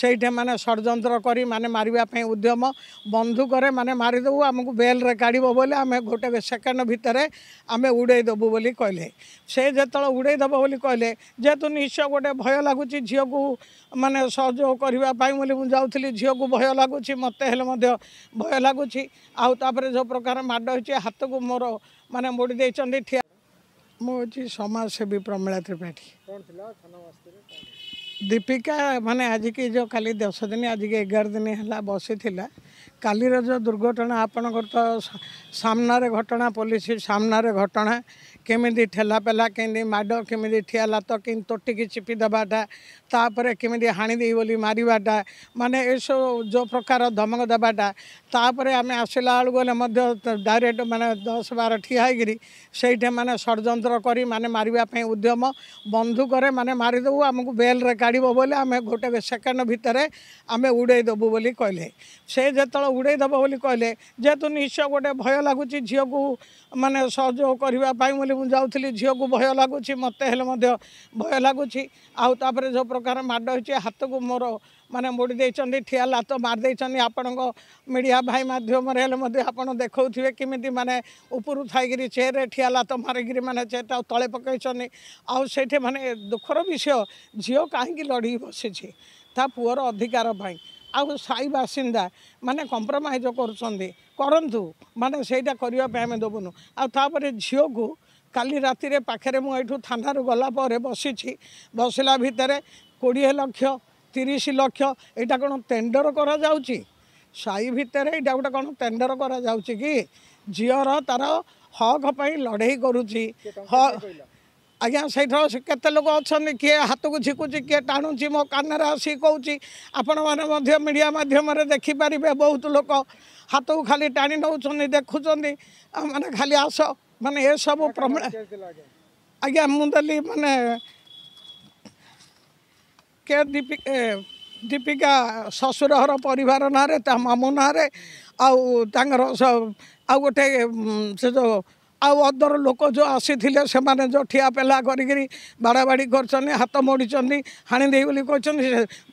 ସେଇଠି ମାନେ ଷଡ଼ଯନ୍ତ୍ର କରି ମାନେ ମାରିବା ପାଇଁ ଉଦ୍ୟମ ବନ୍ଧୁକରେ ମାନେ ମାରିଦେବୁ ଆମକୁ ବେଲ୍ରେ କାଢ଼ିବ ବୋଲି ଆମେ ଗୋଟେ ସେକେଣ୍ଡ ଭିତରେ ଆମେ ଉଡ଼େଇ ଦେବୁ ବୋଲି କହିଲେ ସେ ଯେତେବେଳେ ଉଡ଼େଇ ଦେବ ବୋଲି କହିଲେ ଯେହେତୁ ନିଶ୍ଚୟ ଗୋଟେ ଭୟ ଲାଗୁଛି ଝିଅକୁ ମାନେ ସହଯୋଗ କରିବା ପାଇଁ ବୋଲି ମୁଁ ଯାଉଥିଲି ଝିଅକୁ ଭୟ ଲାଗୁଛି ମୋତେ ହେଲେ ମଧ୍ୟ ଭୟ ଲାଗୁଛି ଆଉ ତାପରେ ଯେଉଁ ପ୍ରକାର ମାଡ଼ ହେଇଛି ହାତକୁ ମୋର ମାନେ ମୋଡ଼ି ଦେଇଛନ୍ତି ଠିଆ ମୁଁ ହେଉଛି ସମାଜସେବୀ ପ୍ରମିଳା ତ୍ରିପାଠୀ କ'ଣ ଥିଲା दीपिका मान आज की जो खाली दस दिन आज की एगार दिन है बसी କାଲିର ଯେଉଁ ଦୁର୍ଘଟଣା ଆପଣଙ୍କର ତ ସାମ୍ନାରେ ଘଟଣା ପୋଲିସ ସାମ୍ନାରେ ଘଟଣା କେମିତି ଠେଲା ପେଲା କେମିତି ମାଡ଼ କେମିତି ଠିଆ ଲାତ କେମିତି ତୋଟିକି ଚିପି ଦେବାଟା ତାପରେ କେମିତି ହାଣିଦେଇ ବୋଲି ମାରିବାଟା ମାନେ ଏସବୁ ଯେଉଁ ପ୍ରକାର ଧମକ ଦେବାଟା ତାପରେ ଆମେ ଆସିଲା ବେଳକୁ ହେଲେ ମଧ୍ୟ ଡାଇରେକ୍ଟ ମାନେ ଦଶ ବାର ଠିଆ ହେଇକିରି ସେଇଠି ମାନେ ଷଡ଼ଯନ୍ତ୍ର କରି ମାନେ ମାରିବା ପାଇଁ ଉଦ୍ୟମ ବନ୍ଧୁକରେ ମାନେ ମାରିଦେବୁ ଆମକୁ ବେଲ୍ରେ କାଢ଼ିବ ବୋଲି ଆମେ ଗୋଟେ ସେକେଣ୍ଡ ଭିତରେ ଆମେ ଉଡ଼େଇ ଦେବୁ ବୋଲି କହିଲେ ସେ ଯେତେବେଳେ ଉଡ଼େଇ ଦେବ ବୋଲି କହିଲେ ଯେହେତୁ ନିଶ୍ଚୟ ଗୋଟେ ଭୟ ଲାଗୁଛି ଝିଅକୁ ମାନେ ସହଯୋଗ କରିବା ପାଇଁ ବୋଲି ମୁଁ ଯାଉଥିଲି ଝିଅକୁ ଭୟ ଲାଗୁଛି ମୋତେ ହେଲେ ମଧ୍ୟ ଭୟ ଲାଗୁଛି ଆଉ ତାପରେ ଯେଉଁ ପ୍ରକାର ମାଡ଼ ହେଇଛି ହାତକୁ ମୋର ମାନେ ମୋଡ଼ି ଦେଇଛନ୍ତି ଠିଆ ଲାତ ମାରିଦେଇଛନ୍ତି ଆପଣଙ୍କ ମିଡ଼ିଆ ଭାଇ ମାଧ୍ୟମରେ ହେଲେ ମଧ୍ୟ ଆପଣ ଦେଖାଉଥିବେ କେମିତି ମାନେ ଉପରୁ ଥାଇକିରି ଚେୟାରରେ ଠିଆ ଲାତ ମାରିକିରି ମାନେ ଚେୟାରଟା ତଳେ ପକାଇଛନ୍ତି ଆଉ ସେଇଠି ମାନେ ଦୁଃଖର ବିଷୟ ଝିଅ କାହିଁକି ଲଢ଼ିକି ବସିଛି ତା ପୁଅର ଅଧିକାର ପାଇଁ ଆଉ ସାହି ବାସିନ୍ଦା ମାନେ କମ୍ପ୍ରମାଇଜ୍ କରୁଛନ୍ତି କରନ୍ତୁ ମାନେ ସେଇଟା କରିବା ପାଇଁ ଆମେ ଦେବୁନୁ ଆଉ ତାପରେ ଝିଅକୁ କାଲି ରାତିରେ ପାଖରେ ମୁଁ ଏଇଠୁ ଥାନାରୁ ଗଲା ପରେ ବସିଛି ବସିଲା ଭିତରେ କୋଡ଼ିଏ ଲକ୍ଷ ତିରିଶ ଲକ୍ଷ ଏଇଟା କ'ଣ ଟେଣ୍ଡର କରାଯାଉଛି ସାହି ଭିତରେ ଏଇଟା ଗୋଟେ କ'ଣ ଟେଣ୍ଡର କରାଯାଉଛି କି ଝିଅର ତା'ର ହକ୍ ପାଇଁ ଲଢ଼େଇ କରୁଛି ହକ୍ ଆଜ୍ଞା ସେଇଠାର କେତେ ଲୋକ ଅଛନ୍ତି କିଏ ହାତକୁ ଝିକୁଛି କିଏ ଟାଣୁଛି ମୋ କାନରେ ଆସି କହୁଛି ଆପଣମାନେ ମଧ୍ୟ ମିଡ଼ିଆ ମାଧ୍ୟମରେ ଦେଖିପାରିବେ ବହୁତ ଲୋକ ହାତକୁ ଖାଲି ଟାଣି ନେଉଛନ୍ତି ଦେଖୁଛନ୍ତି ମାନେ ଖାଲି ଆସ ମାନେ ଏସବୁ ଆଜ୍ଞା ମୁଁ ଦେଲି ମାନେ କେ ଦୀପିକା ଶ୍ୱଶୁର ଘର ପରିବାର ନାଁରେ ତା ମାମୁଁ ନାଁରେ ଆଉ ତାଙ୍କର ଆଉ ଗୋଟେ ସେ ଯେଉଁ आदर लोक जो आसी जो ठिया पेला करी कर हाथ मोड़ हाणी कौन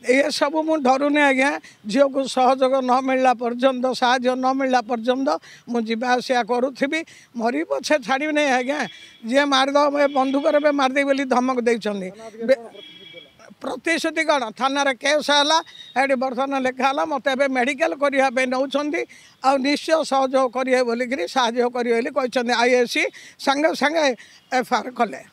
ये सब मुझे डरुनि आज्ञा झी को सहयोग न मिलला पर्यटन साज न मिलला पर्यंत मुझे आसिया करूबी मर पछे छाड़ी नहीं आज्ञा जी मारिद बंधुक मारिदे बोली धमक दे ପ୍ରତିଶ୍ରୁତି କ'ଣ ଥାନାରେ କେସ୍ ହେଲା ଏଠି ବର୍ତ୍ତମାନ ଲେଖା ହେଲା ମୋତେ ଏବେ ମେଡ଼ିକାଲ କରିବା ପାଇଁ ନେଉଛନ୍ତି ଆଉ ନିଶ୍ଚୟ ସହଯୋଗ କରିବେ ବୋଲିକିରି ସାହାଯ୍ୟ କରିବେ ବୋଲି କହିଛନ୍ତି ଆଇଏସି ସାଙ୍ଗେ ସାଙ୍ଗେ ଏଫଆଇଆର୍ କଲେ